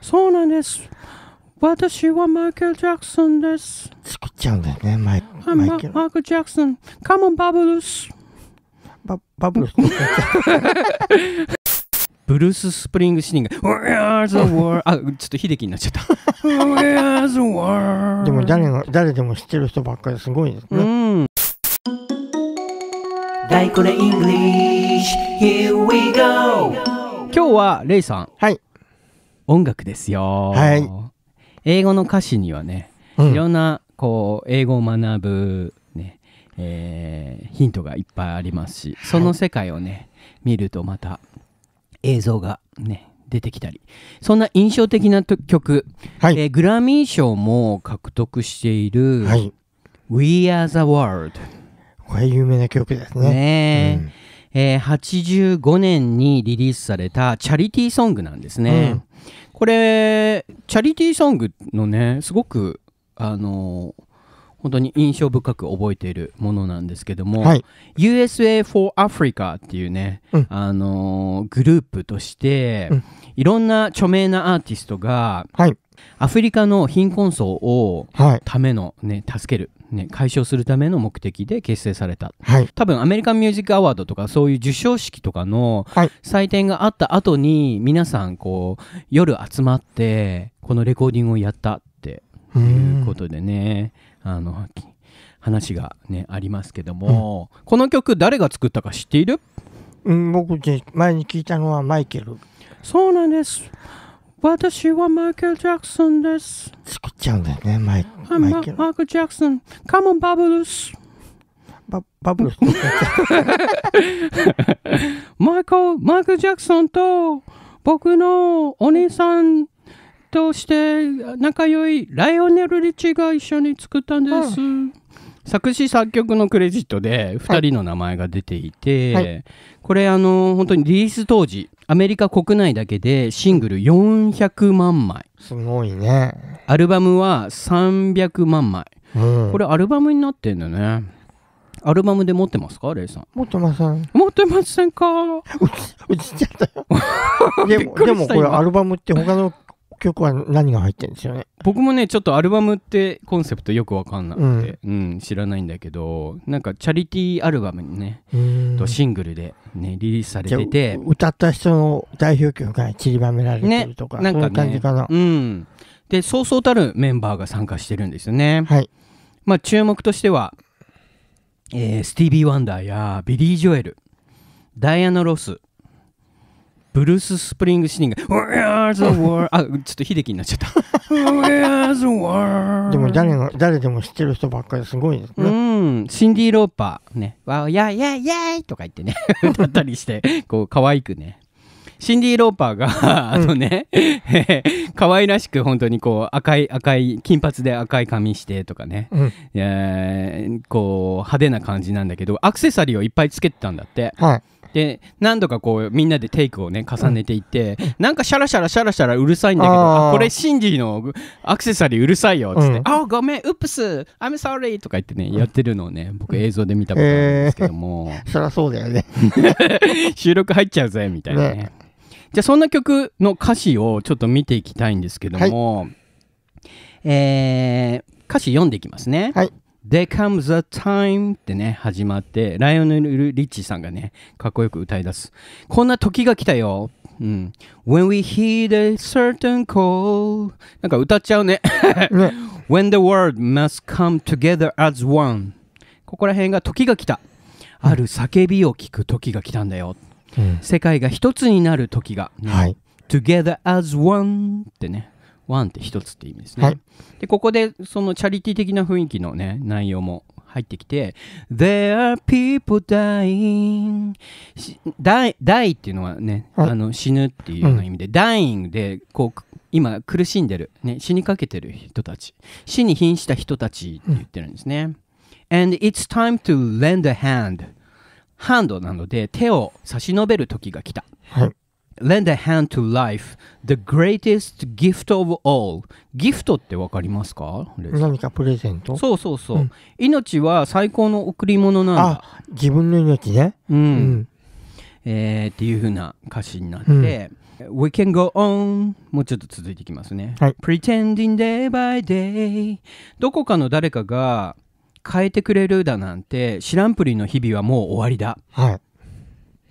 そうなんです。私はマイケル・ジャクソンです。作っちゃうんだよね、マイマイケル。マイケル・ジャクソン、カモン・バブルス。ババブルス。ブルース・スプリングシニング。w h e r e the world? あ、ちょっと秀樹になっちゃった。w h e r e the world? でも誰の誰でも知ってる人ばっかりすごいですね。大根 here we go! 今日はレイさん。はい。音楽ですよ、はい、英語の歌詞にはね、うん、いろんなこう英語を学ぶね、えー、ヒントがいっぱいありますしその世界をね、はい、見るとまた映像がね出てきたりそんな印象的な曲、はい、えー、グラミー賞も獲得している「We Are the World」これ有名な曲ですね。ねえー、85年にリリースされたチャリティーソングなんですね、うん、これチャリティーソングのねすごくあのー、本当に印象深く覚えているものなんですけども、はい、USA for Africa っていうね、うん、あのグループとして、うん、いろんな著名なアーティストが、はいアフリカの貧困層をための、ね、助ける、ね、解消するための目的で結成された、はい、多分アメリカン・ミュージック・アワードとかそういう授賞式とかの祭典があった後に皆さんこう夜集まってこのレコーディングをやったっていうことでねあの話が、ね、ありますけども、うん、この曲誰が作ったか知っている、うん、僕前に聞いたのはマイケルそうなんです私はマイケル・ジャクソンです。作っちゃうんだよね、マイマイケル。マイケル・ジャクソン、カモン・バブルス。ババブルスマイケマイケル・ジャクソンと僕のお姉さんとして仲良いライオネル・リッチが一緒に作ったんです。うん作詞作曲のクレジットで2人の名前が出ていて、はい、これあの本当にリリース当時アメリカ国内だけでシングル400万枚すごいねアルバムは300万枚、うん、これアルバムになってんだねアルバムで持ってますかレイさん持ってません持ってませんか落ちちゃ ったよでもこれアルバムって他の曲は何が入ってるんですよね僕もねちょっとアルバムってコンセプトよく分かんなくて、うん、うん、知らないんだけどなんかチャリティーアルバムにねとシングルで、ね、リリースされてて歌った人の代表曲が散りばめられてるとか、ね、なんか、ね、感じかな、うん、でそうそうたるメンバーが参加してるんですよね、はい、まあ、注目としては、えー、スティービー・ワンダーやビリー・ジョエルダイアナ・ロスブルース・スプリングシニングが、あ、ちょっと秀樹になっちゃった。でも誰が、誰でも知ってる人ばっかりすごいですね。うん、シンディ・ローパー、ね、わやいやいやいとか言ってね、歌ったりして、こう、可愛くね。シンディ・ローパーがあのね、うん、可愛らしく本当にこう赤い赤い金髪で赤い髪してとかね、うん、こう派手な感じなんだけどアクセサリーをいっぱいつけてたんだって、はい、で何度かこうみんなでテイクをね重ねていって、うん、なんかシャラシャラシャラシャラうるさいんだけどこれシンディのアクセサリーうるさいよっつって「うん、あごめんウップス I'm sorry」とか言ってねやってるのをね僕映像で見たことあるんですけども、えー、そりゃそうだよね 収録入っちゃうぜみたいなね、ね、じゃあそんな曲の歌詞をちょっと見ていきたいんですけども、はい、えー、歌詞読んでいきますね。はい There comes a time ってね、始まって、ライオネル・リッチさんがね、かっこよく歌い出す。こんな時が来たよ。うん。When we heed a certain call なんか歌っちゃうね。When the world must come together as one ここら辺が時が来た。ある叫びを聞く時が来たんだよ。うん、世界が一つになる時が、ね。はい。Together as one ってね。ワンって一つって意味ですね。はい、でここでそのチャリティー的な雰囲気のね内容も入ってきて「There are people dying」「die」っていうのはね、はい、あの死ぬっていうような意味で「うん、dying」でこう今苦しんでる、ね、死にかけてる人たち死に瀕した人たちって言ってるんですね。うん、And it's time to lend a hand ハンドなので手を差し伸べる時が来た。はい lend a hand to life, the greatest gift of all. ギフトってわかりますか何かプレゼントそうそうそう、うん、命は最高の贈り物なんだ。あ、自分の命ね。うん。うん、えー、っていうふうな歌詞になって、うん、We can go on もうちょっと続いていきますね。はい、Pretending day by day どこかの誰かが変えてくれるだなんて知らんぷりの日々はもう終わりだ。はい。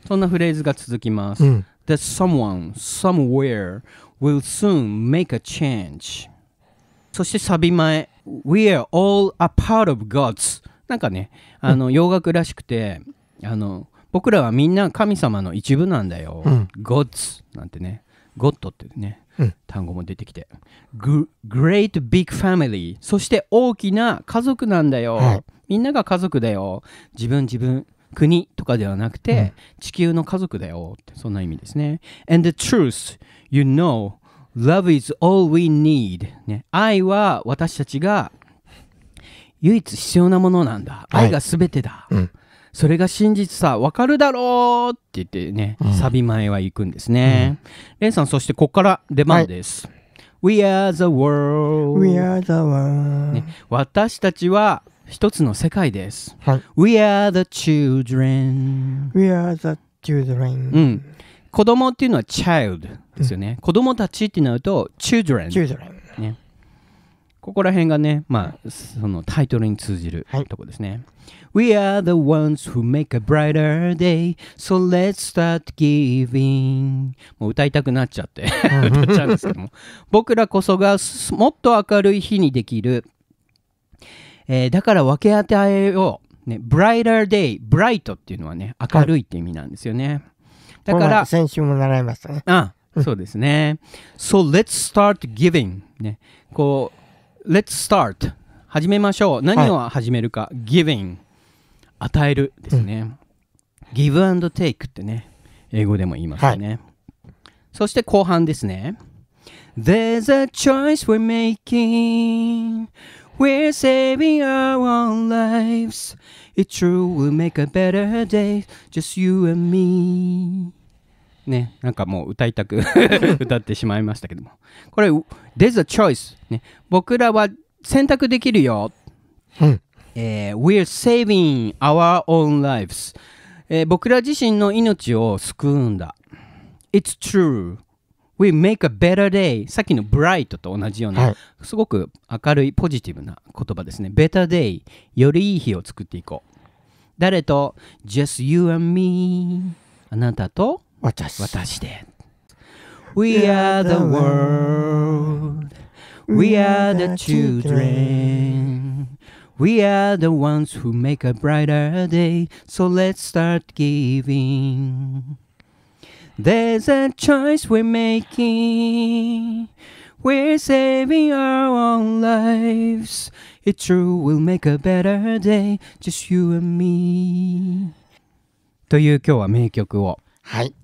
そんなフレーズが続きます。うん、that someone, somewhere will soon make a change. そしてサビ前、We are all a part of God's. なんかね、あの洋楽らしくて、あの僕らはみんな神様の一部なんだよ。God's なんてね、God ってね、単語も出てきて。Gr- e a t big family。そして大きな家族なんだよ。みんなが家族だよ。自分自分国とかではなくて、地球の家族だよってそんな意味ですね。And the truth, you know, love is all we need、ね。愛は私たちが唯一必要なものなんだ。愛が全てだ。はいうん、それが真実さ、わかるだろうって言ってね、うん、サビ前は行くんですね。うん、レンさん、そしてここから出番です。はい、We are the world. We are the world.、ね、私たちは一つの世界です。はい、We are the children.We are the children. うん。子供っていうのは child ですよね。うん、子供たちってなると children。children。ね。ここら辺がね、まあ、そのタイトルに通じるとこですね。はい、We are the ones who make a brighter day, so let's start giving. もう歌いたくなっちゃって歌っちゃうんですけども。僕らこそがもっと明るい日にできる。えー、だから分け与えを、ね、brighter day, bright っていうのはね、明るいって意味なんですよね。だから、先週も習いましたね。あそうですね。so let's start giving. ね、こう、let's start. 始めましょう。何を始めるか、はい、giving。与えるですね。うん、give and take ってね、英語でも言いますよね。はい、そして後半ですね。There's a choice we're making We're saving our own lives. It s true will make a better day. Just you and me. ね、なんかもう歌いたく歌ってしまいましたけども。これ、There's a choice、ね。僕らは選択できるよ。うん、えー、We're saving our own lives、えー、僕ら自身の命を救うんだ。It's true. We make a better day さっきの bright と同じような、はい、すごく明るいポジティブな言葉ですね better day よりいい日を作っていこう誰と just you and me あなたと私私で We are the world We are the children We are the ones who make a brighter day So let's start giving There's a choice we're making. We're saving our own lives. It's true, we'll make a better day, just you and me. という今日は名曲を。はい。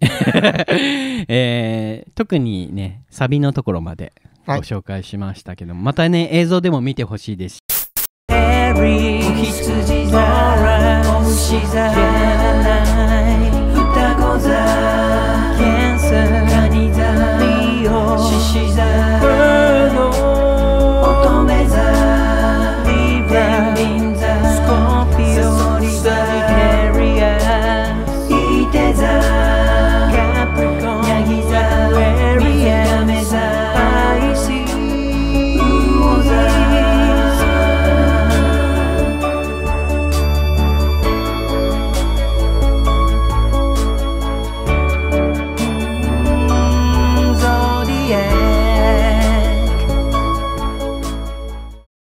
えー、特にね、サビのところまでご紹介しましたけどはい、またね、映像でも見てほしいです。羊座、星座、歌子